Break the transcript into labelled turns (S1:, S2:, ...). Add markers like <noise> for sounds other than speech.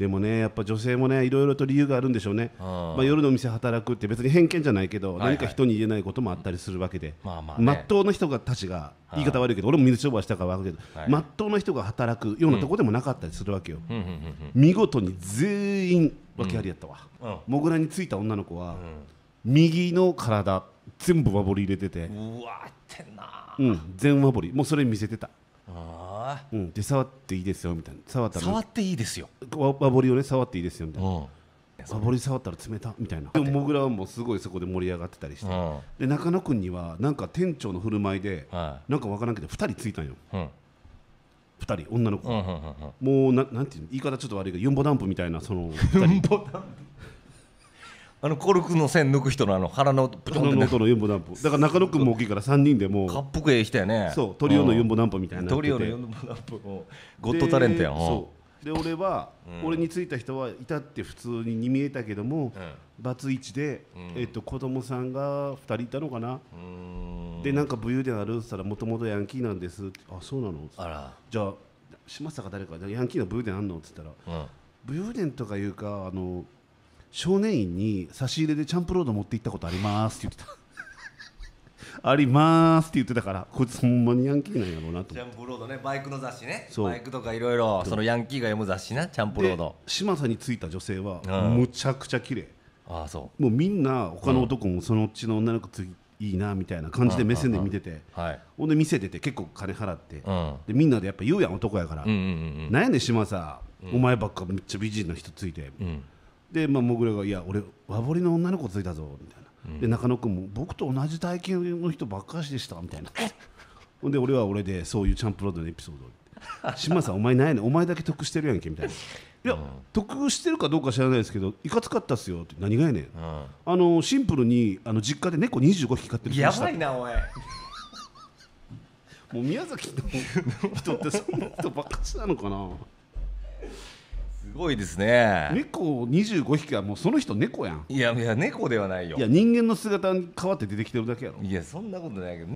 S1: でもねやっぱ女性もねいろいろと理由があるんでしょうね、まあ、夜の店働くって別に偏見じゃないけど、はいはい、何か人に言えないこともあったりするわけでまあまあ、ね、真っ当な人がたちが言い方悪いけど俺も水商売したから分かるけど、はい、真っ当な人が働くようなとこでもなかったりするわけよ、うん、見事に全員訳ありやったわ、もぐらについた女の子は、うん、右の体全部和彫り入れててうわってんな、うん、全和彫りもうそれ見せてたあうん、で触っていいですよみたいな触ったら触っていいですよわわぼりをね触っていいですよみたいな、うんり触ったら冷たみたいなでももぐらはもうすごいそこで盛り上がってたりして、うん、で中野君にはなんか店長の振る舞いで、はい、なんか分からんけど2人ついたんよ、うん、2人女の子、うんうんうんうん、もうななんていう言い方ちょっと悪いけどユンボダンプみたいなそのユンボダンプあのコルクの線抜く人のあの腹のプチョンの音のユンボダンプだから中野君も大きいから3人でもうかっぷくええ人やねそうトリオのユンボダンプみたいな、うん、トリオのユンボダンプゴッドタレントやんそうで俺は、うん、俺についた人はいたって普通に見えたけども、うん、バツイチで、うんえー、っと、子供さんが2人いたのかなでなんか武勇伝あるって言ったらもともとヤンキーなんですあそうなのあらじゃあ嶋佐が誰かヤンキーの武勇伝あんのって言ったら、うん、武勇伝とかいうかあの少年院に差し入れでチャンプロード持って行ったことありますって言ってた <laughs> ありますって言ってたからこいつほんまにヤンキーなんやろうなとチャンプロードねバイクの雑誌ねバイクとかいろいろそのヤンキーが読む雑誌なチャンプロード嶋佐に着いた女性は、むちゃくちゃ綺麗ああそうもうみんな他の男もそのうちの女の子ついいなみたいな感じで目線で見てて、ほんで店出て結構金払って、うん、でみんなでやっぱ言うやん男やから、うんうんうん、なんやねん嶋佐、うん、お前ばっかめっちゃ美人の人ついて、うんで、まあ、もぐらが「いや俺和彫りの女の子ついたぞ」みたいな、うん、で中野君も「僕と同じ体験の人ばっかしでした」みたいなほんで俺は俺でそういうチャンプロードのエピソード島さんお前ないねお前だけ得してるやんけ」みたいな。いや、うん、得してるかどうか知らないですけどいかつかったっすよって何がやねん、うん、あのシンプルにあの実家で猫25匹飼ってるやばいなおい <laughs> もう宮崎の人ってそんな人ばっかしなのかなごいですね猫25匹はもうその人猫やんいやいや猫ではないよいや人間の姿に変わって出てきてるだけやろいやそんなことないけど